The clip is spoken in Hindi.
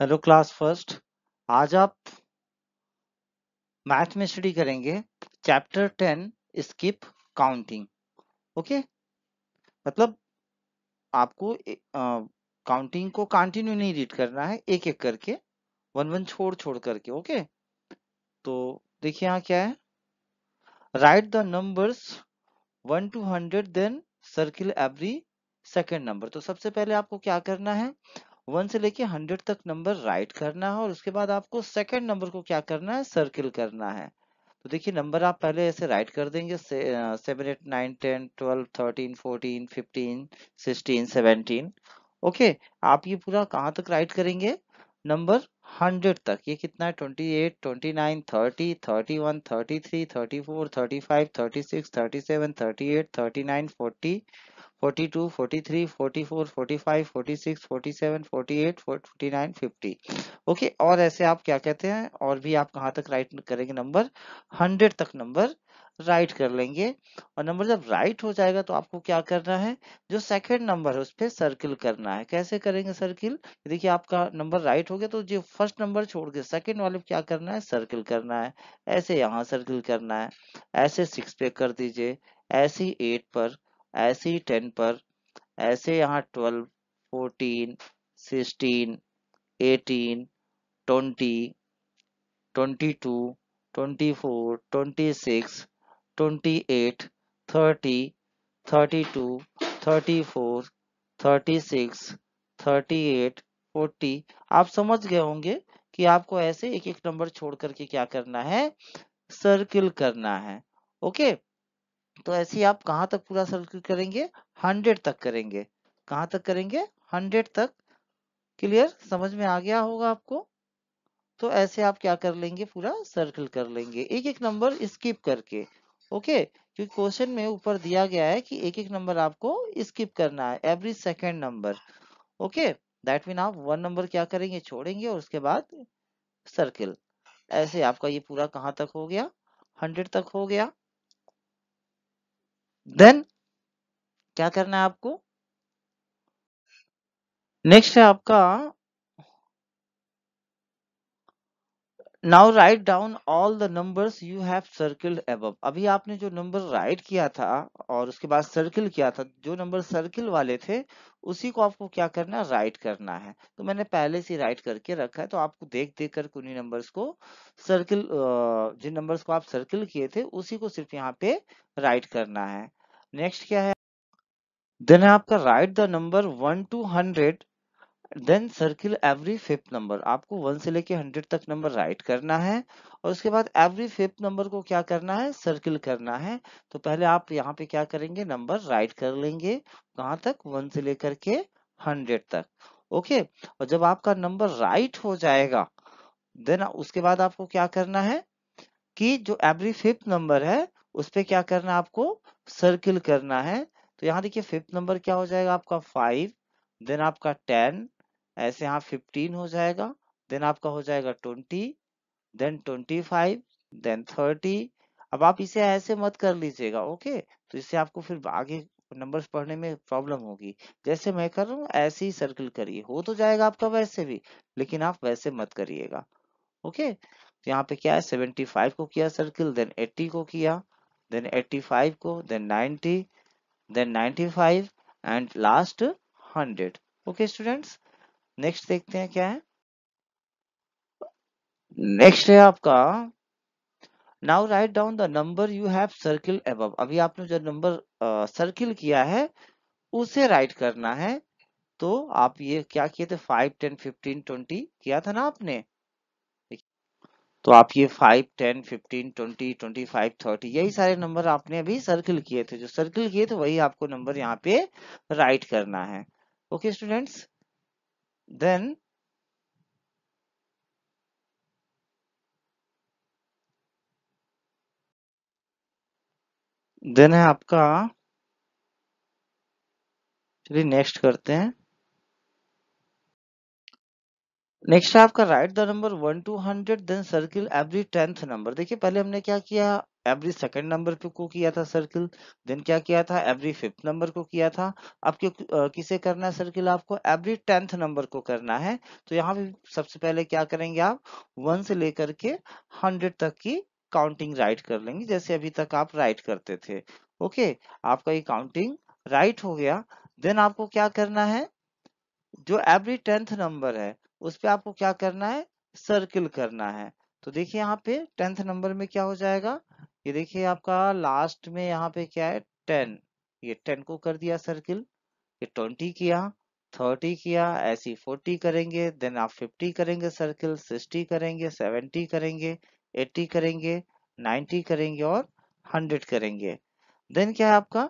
हेलो क्लास फर्स्ट आज आप मैथ में स्टडी करेंगे chapter ten skip counting okay मतलब आपको काउंटिंग को कंटिन्यू नहीं रीड करना है एक एक करके वन वन छोड़ छोड़ करके ओके तो देखिए यहाँ क्या है write the numbers one to hundred then circle every second number तो सबसे पहले आपको क्या करना है वन से लेके हंड्रेड तक नंबर राइट करना है और उसके बाद आपको सेकंड नंबर को क्या करना है सर्किल करना है तो देखिए नंबर आप पहले ऐसे राइट कर देंगे seven eight nine ten twelve thirteen fourteen fifteen sixteen seventeen okay आप ये पूरा कहाँ तक राइट करेंगे नंबर हंड्रेड तक ये कितना है twenty eight twenty nine thirty thirty one thirty three thirty four thirty five thirty six thirty seven thirty eight thirty nine forty 42, okay okay, और ऐसे आप क्या कहते हैं और भी आप कहाँ तक राइट करेंगे नंबर 100 तक नंबर राइट कर लेंगे और नंबर जब राइट हो जाएगा तो आपको क्या करना है जो सेकंड नंबर है उस पर सर्किल करना है कैसे करेंगे सर्किल देखिए आपका नंबर राइट हो गया तो जो फर्स्ट नंबर छोड़ के सेकंड वाले क्या करना है सर्किल करना है ऐसे यहाँ सर्किल करना है ऐसे सिक्स पे कर दीजिए ऐसे ही एट पर ऐसे ही टेन पर ऐसे यहाँ twelve fourteen sixteen eighteen twenty twenty two twenty four twenty six twenty eight thirty thirty two thirty four thirty six thirty eight forty आप समझ गए होंगे कि आपको ऐसे एक एक नंबर छोड़ करके क्या करना है सर्किल करना है ओके तो ऐसे ही आप कहाँ तक पूरा सर्किल करेंगे हंड्रेड तक करेंगे कहां तक करेंगे हंड्रेड तक क्लियर समझ में आ गया होगा आपको तो ऐसे आप क्या कर लेंगे पूरा सर्कल कर लेंगे एक एक नंबर स्किप करके ओके क्योंकि क्वेश्चन में ऊपर दिया गया है कि एक एक नंबर आपको स्किप करना है every second number okay that mean आप वन नंबर क्या करेंगे छोड़ेंगे और उसके बाद सर्किल ऐसे आपका ये पूरा कहाँ तक हो गया हंड्रेड तक हो गया देन क्या करना है आपको नेक्स्ट है आपका now write down all the numbers you have circle above अभी आपने जो नंबर राइट किया था और उसके बाद सर्किल किया था जो नंबर सर्किल वाले थे उसी को आपको क्या करना है राइट करना है तो मैंने पहले से राइट करके रखा है तो आपको देख देख कर उन्हीं नंबर्स को सर्किल जिन नंबर्स को आप सर्किल किए थे उसी को सिर्फ यहाँ पे राइट करना है नेक्स्ट क्या है देन है आपका write the number one to hundred then circle every fifth number आपको वन से लेके हंड्रेड तक नंबर राइट करना है और उसके बाद एवरी फिफ्थ नंबर को क्या करना है सर्किल करना है तो पहले आप यहाँ पे क्या करेंगे नंबर राइट कर लेंगे कहाँ तक वन से लेकर के हंड्रेड तक ओके और जब आपका नंबर राइट हो जाएगा देन उसके बाद आपको क्या करना है कि जो एवरी फिफ्थ नंबर है उस पर क्या करना है आपको सर्किल करना है तो यहाँ देखिए फिफ्थ नंबर क्या हो जाएगा आपका फाइव देन आपका टेन ऐसे यहाँ फिफ्टीन हो जाएगा देन आपका हो जाएगा twenty then twenty five then thirty अब आप इसे ऐसे मत कर लीजिएगा ओके तो इससे आपको फिर आगे नंबर्स पढ़ने में प्रॉब्लम होगी जैसे मैं कर रहा हूँ ऐसे ही सर्किल करिए हो तो जाएगा आपका वैसे भी लेकिन आप वैसे मत करिएगा ओके तो यहाँ पे क्या है फाइव को किया सर्किल देन एट्टी को किया then 85 को then 90 then 95 and last 100 okay students next देखते हैं क्या है नेक्स्ट है आपका now write down the number you have circle above अभी आपने जो नंबर सर्किल किया है उसे राइट करना है तो आप ये क्या किए थे फाइव टेन फिफ्टीन ट्वेंटी किया था ना आपने तो आप ये five ten fifteen twenty twenty five thirty यही सारे नंबर आपने अभी सर्किल किए थे जो सर्किल किए थे वही आपको नंबर यहाँ पे राइट करना है ओके स्टूडेंट्स देन देन है आपका चलिए नेक्स्ट करते हैं नेक्स्ट आपका write the number one to hundred then circle every tenth number देखिए पहले हमने क्या किया एवरी सेकंड नंबर पे को किया था सर्किल देन क्या किया था एवरी फिफ्थ नंबर को किया था अब क्यों किसे करना है सर्किल आपको एवरी टेंथ नंबर को करना है तो यहाँ भी सबसे पहले क्या करेंगे आप वन से लेकर के हंड्रेड तक की काउंटिंग राइट कर लेंगे जैसे अभी तक आप राइट करते थे ओके आपका ये काउंटिंग राइट हो गया देन आपको क्या करना है जो एवरी टेंथ नंबर है उस पर आपको क्या करना है सर्किल करना है तो देखिए यहाँ पे टेंथ नंबर में क्या हो जाएगा ये देखिए आपका लास्ट में यहाँ पे क्या है टेन ये टेन को कर दिया सर्किल ये ट्वेंटी किया थर्टी किया ऐसी फोर्टी करेंगे देन आप फिफ्टी करेंगे सर्किल सिक्सटी करेंगे सेवेंटी करेंगे एट्टी करेंगे नाइन्टी करेंगे और हंड्रेड करेंगे देन क्या है आपका